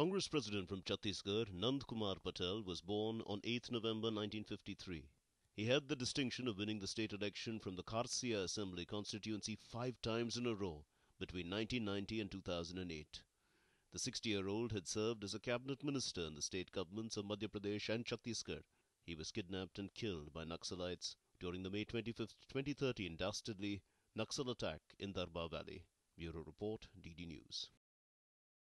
Congress President from Chhattisgarh, Nand Kumar Patel, was born on 8 November 1953. He had the distinction of winning the state election from the Kharsia Assembly constituency five times in a row between 1990 and 2008. The 60 year old had served as a cabinet minister in the state governments of Madhya Pradesh and Chhattisgarh. He was kidnapped and killed by Naxalites during the May 25, 2013 dastardly Naxal attack in Darbar Valley. Bureau Report, DD News.